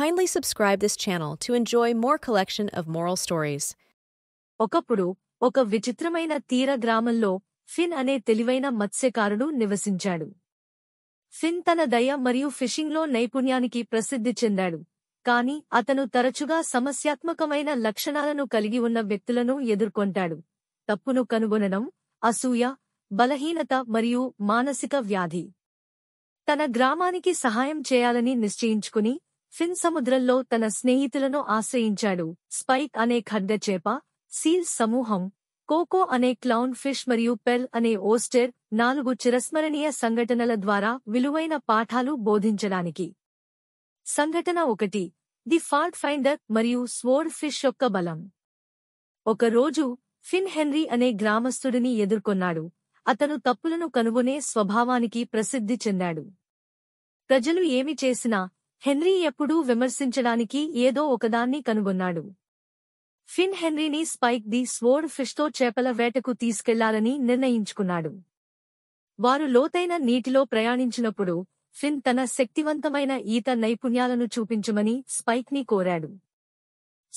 kindly subscribe this channel to enjoy more collection of moral stories. ఒకప్పుడు ఒక విచిత్రమైన తీర గ్రామంలో ఫిన్ అనే తెలివైన మత్స్యకారుడు నివసించాడు ఫిన్ తన దయ మరియు ఫిషింగ్లో నైపుణ్యానికి ప్రసిద్ధి చెందాడు కాని అతను తరచుగా సమస్యాత్మకమైన లక్షణాలను కలిగి ఉన్న వ్యక్తులను ఎదుర్కొంటాడు తప్పును కనుగొనడం అసూయ బలహీనత మరియు మానసిక వ్యాధి తన గ్రామానికి సహాయం చేయాలని నిశ్చయించుకుని ఫిన్ సముద్రంలో తన స్నేహితులను ఆశ్రయించాడు స్పైక్ అనే ఖడ్గ చేప సీల్ సమూహం కోకో అనే క్లౌన్ ఫిష్ మరియు పెల్ అనే ఓస్టెర్ నాలుగు చిరస్మరణీయ సంఘటనల ద్వారా విలువైన పాఠాలు బోధించడానికి సంఘటన ఒకటి ది ఫాల్ట్ ఫైండర్ మరియు స్వోర్డ్ ఫిష్ యొక్క బలం ఒకరోజు ఫిన్ హెన్రీ అనే గ్రామస్తుడిని ఎదుర్కొన్నాడు అతను తప్పులను కనుగొనే స్వభావానికి ప్రసిద్ధి చెందాడు ప్రజలు ఏమి చేసినా హెన్రీ ఎప్పుడూ విమర్శించడానికి ఏదో ఒకదాన్ని కనుగొన్నాడు ఫిన్ హెన్రీని స్పైక్ ది స్వోర్డ్ ఫిష్తో చేపల వేటకు తీసుకెళ్లాలని నిర్ణయించుకున్నాడు వారు లోతైన నీటిలో ప్రయాణించినప్పుడు ఫిన్ తన శక్తివంతమైన ఈత నైపుణ్యాలను చూపించమని స్పైక్ని కోరాడు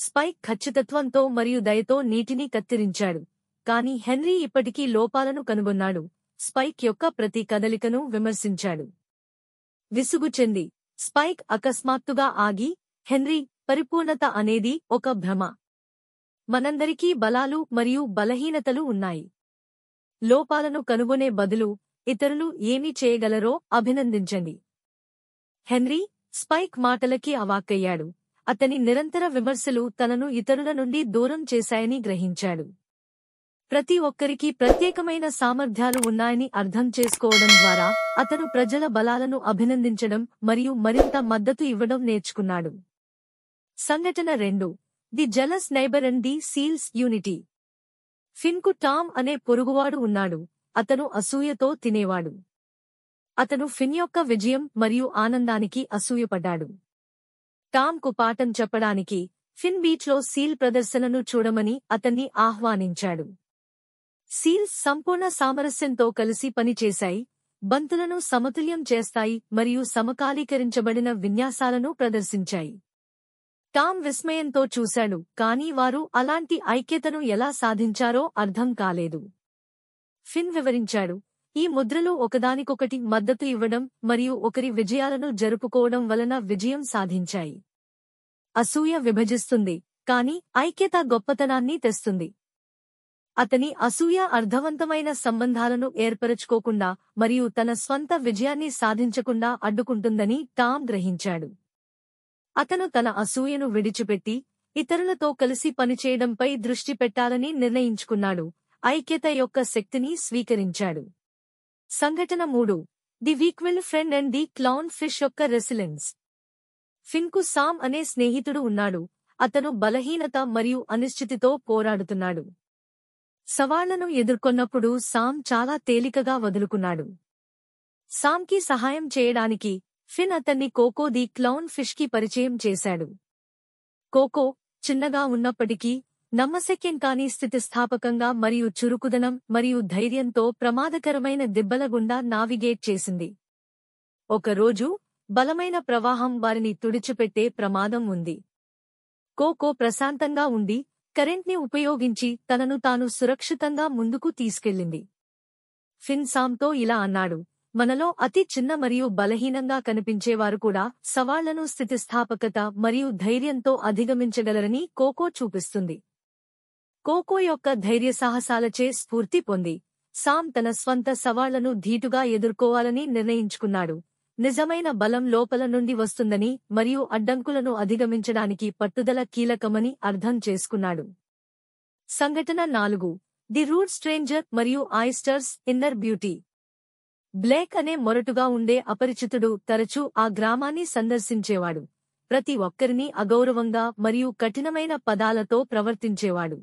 స్పైక్ ఖచ్చితత్వంతో మరియు దయతో నీటిని కత్తిరించాడు కాని హెన్రీ ఇప్పటికీ లోపాలను కనుగొన్నాడు స్పైక్ యొక్క ప్రతి కదలికను విమర్శించాడు విసుగు చెంది స్పైక్ అకస్మాత్తుగా ఆగి హెన్రీ పరిపూర్ణత అనేది ఒక భ్రమ మనందరికీ బలాలు మరియు బలహీనతలు ఉన్నాయి లోపాలను కనుగొనే బదులు ఇతరులు ఏమి చేయగలరో అభినందించండి హెన్రీ స్పైక్ మాటలకి అవాక్కయ్యాడు అతని నిరంతర విమర్శలు తనను ఇతరుల నుండి దూరం చేశాయని గ్రహించాడు ప్రతి ఒక్కరికి ప్రత్యేకమైన సామర్థ్యాలు ఉన్నాయని అర్థం చేసుకోవడం ద్వారా అతను ప్రజల బలాలను అభినందించడం మరియు మరింత మద్దతు ఇవ్వడం నేర్చుకున్నాడు సంఘటన రెండు the jealous neighbour and the seals unity ఫిన్కు టామ్ అనే పొరుగువాడు ఉన్నాడు అతను అసూయతో తినేవాడు అతను ఫిన్ యొక్క విజయం మరియు ఆనందానికి అసూయపడ్డాడు టామ్కు పాఠం చెప్పడానికి ఫిన్ బీచ్లో సీల్ ప్రదర్శనను చూడమని అతన్ని ఆహ్వానించాడు సీల్స్ సంపూర్ణ సామరస్యంతో కలిసి పనిచేశాయి బంతులను సమతుల్యం చేస్తాయి మరియు సమకాలీకరించబడిన విన్యాసాలను ప్రదర్శించాయి టామ్ విస్మయంతో చూశాడు కానీ వారు అలాంటి ఐక్యతను ఎలా సాధించారో అర్థం కాలేదు ఫిన్ వివరించాడు ఈ ముద్రలు ఒకదానికొకటి మద్దతు ఇవ్వడం మరియు ఒకరి విజయాలను జరుపుకోవడం వలన విజయం సాధించాయి అసూయ విభజిస్తుంది కాని ఐక్యత గొప్పతనాన్ని తెస్తుంది అతని అసూయ అర్థవంతమైన సంబంధాలను ఏర్పరచుకోకుండా మరియు తన స్వంత విజయాన్ని సాధించకుండా అడ్డుకుంటుందని టామ్ గ్రహించాడు అతను తన అసూయను విడిచిపెట్టి ఇతరులతో కలిసి పనిచేయడంపై దృష్టి పెట్టాలని నిర్ణయించుకున్నాడు ఐక్యత యొక్క శక్తిని స్వీకరించాడు సంఘటన మూడు ది వీక్వెల్ friend and the clownfish యొక్క రెసిలెన్స్ ఫిన్కు సామ్ అనే స్నేహితుడు ఉన్నాడు అతను బలహీనత మరియు అనిశ్చితితో పోరాడుతున్నాడు సవాళ్లను ఎదుర్కొన్నప్పుడు సామ్ చాలా తేలికగా వదులుకున్నాడు సామ్కి సహాయం చేయడానికి ఫిన్ అతన్ని కోకో ది క్లౌన్ ఫిష్కి పరిచయం చేశాడు కోకో చిన్నగా ఉన్నప్పటికీ నమ్మశక్యం కాని స్థితిస్థాపకంగా మరియు చురుకుదనం మరియు ధైర్యంతో ప్రమాదకరమైన దిబ్బల గుండా నావిగేట్ చేసింది ఒకరోజు బలమైన ప్రవాహం వారిని తుడిచిపెట్టే ప్రమాదం ఉంది కోకో ప్రశాంతంగా ఉండి కరెంట్ ని ఉపయోగించి తనను తాను సురక్షితంగా ముందుకు తీసుకెళ్లింది ఫిన్సామ్తో ఇలా అన్నాడు మనలో అతి చిన్న మరియు బలహీనంగా కనిపించేవారు కూడా సవాళ్లను స్థితిస్థాపకత మరియు ధైర్యంతో అధిగమించగలరని కోకో చూపిస్తుంది కోకో యొక్క ధైర్య సాహసాలచే స్ఫూర్తి పొంది సామ్ తన స్వంత సవాళ్లను ధీటుగా ఎదుర్కోవాలని నిర్ణయించుకున్నాడు నిజమైన బలం లోపల నుండి వస్తుందని మరియు అడ్డంకులను అధిగమించడానికి పట్టుదల కీలకమని అర్థం చేసుకున్నాడు సంఘటన నాలుగు ది రూట్ స్ట్రేంజర్ మరియు ఆయిస్టర్స్ ఇన్నర్ బ్యూటీ బ్లేక్ అనే మొరటుగా ఉండే అపరిచితుడు తరచూ ఆ గ్రామాన్ని సందర్శించేవాడు ప్రతి ఒక్కరినీ అగౌరవంగా మరియు కఠినమైన పదాలతో ప్రవర్తించేవాడు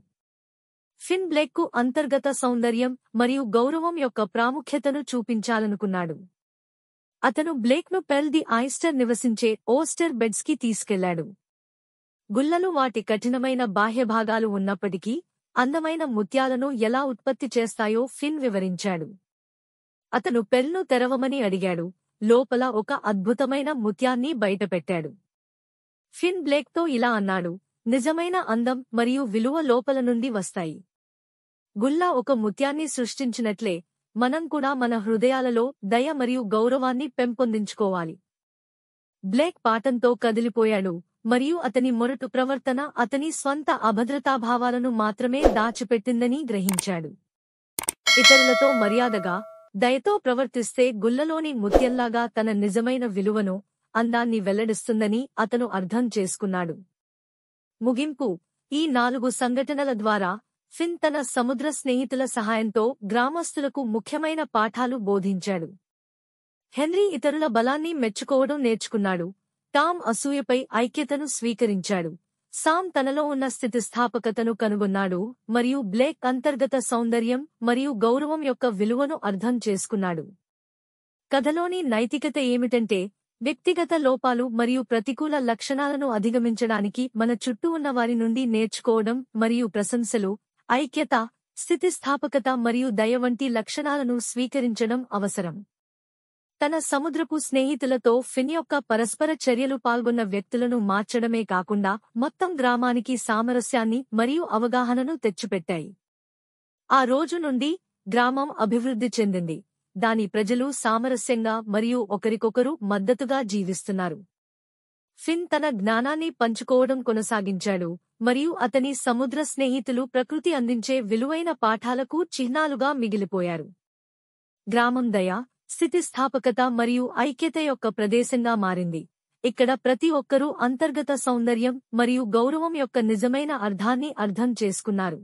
ఫిన్ బ్లేక్కు అంతర్గత సౌందర్యం మరియు గౌరవం యొక్క ప్రాముఖ్యతను చూపించాలనుకున్నాడు అతను బ్లేక్ను పెల్ ది ఐస్టర్ నివసించే ఓస్టర్ బెడ్స్కి తీసుకెళ్లాడు గుల్లలు వాటి కఠినమైన బాహ్యభాగాలు ఉన్నప్పటికీ అందమైన ముత్యాలను ఎలా ఉత్పత్తి చేస్తాయో ఫిన్ వివరించాడు అతను పెల్ను తెరవమని అడిగాడు లోపల ఒక అద్భుతమైన ముత్యాన్ని బయటపెట్టాడు ఫిన్ బ్లేక్తో ఇలా అన్నాడు నిజమైన అందం మరియు విలువ లోపల నుండి వస్తాయి గుల్లా ఒక ముత్యాన్ని సృష్టించినట్లే మనం కూడా మన హృదయాలలో దయ మరియు గౌరవాన్ని పెంపొందించుకోవాలి బ్లేక్ పాటంతో కదిలిపోయాడు మరియు అతని మొరటు ప్రవర్తన అతని స్వంత అభద్రతాభావాలను మాత్రమే దాచిపెట్టిందని గ్రహించాడు ఇతరులతో మర్యాదగా దయతో ప్రవర్తిస్తే గుల్లలోని ముత్యంలాగా తన నిజమైన విలువను అందాన్ని వెల్లడిస్తుందని అతను అర్థం చేసుకున్నాడు ముగింపు ఈ నాలుగు సంఘటనల ద్వారా ఫిన్ తన సముద్ర స్నేహితుల సహాయంతో గ్రామస్తులకు ముఖ్యమైన పాఠాలు బోధించాడు హెన్రీ ఇతరుల బలాన్ని మెచ్చుకోవడం నేర్చుకున్నాడు టామ్ అసూయపై ఐక్యతను స్వీకరించాడు సామ్ తనలో ఉన్న స్థితిస్థాపకతను కనుగొన్నాడు మరియు బ్లేక్ అంతర్గత సౌందర్యం మరియు గౌరవం యొక్క విలువను అర్థం చేసుకున్నాడు కథలోని నైతికత ఏమిటంటే వ్యక్తిగత లోపాలు మరియు ప్రతికూల లక్షణాలను అధిగమించడానికి మన చుట్టూ ఉన్న వారి నుండి నేర్చుకోవడం మరియు ప్రశంసలు ఐక్యత స్థితిస్థాపకత మరియు దయ వంటి లక్షణాలను స్వీకరించడం అవసరం తన సముద్రపు స్నేహితులతో ఫిన్ యొక్క పరస్పర చర్యలు పాల్గొన్న వ్యక్తులను మార్చడమే కాకుండా మొత్తం గ్రామానికి సామరస్యాన్ని మరియు అవగాహనను తెచ్చిపెట్టాయి ఆ రోజు నుండి గ్రామం అభివృద్ధి చెందింది దాని ప్రజలు సామరస్యంగా మరియు ఒకరికొకరు మద్దతుగా జీవిస్తున్నారు ఫిన్ తన జ్ఞానాన్ని పంచుకోవడం కొనసాగించాడు మరియు అతని సముద్ర స్నేహితులు ప్రకృతి అందించే విలువైన పాఠాలకు చిహ్నాలుగా మిగిలిపోయారు గ్రామం దయ స్థితిస్థాపకత మరియు ఐక్యత యొక్క ప్రదేశంగా మారింది ఇక్కడ ప్రతి ఒక్కరూ అంతర్గత సౌందర్యం మరియు గౌరవం యొక్క నిజమైన అర్థాన్ని అర్థం చేసుకున్నారు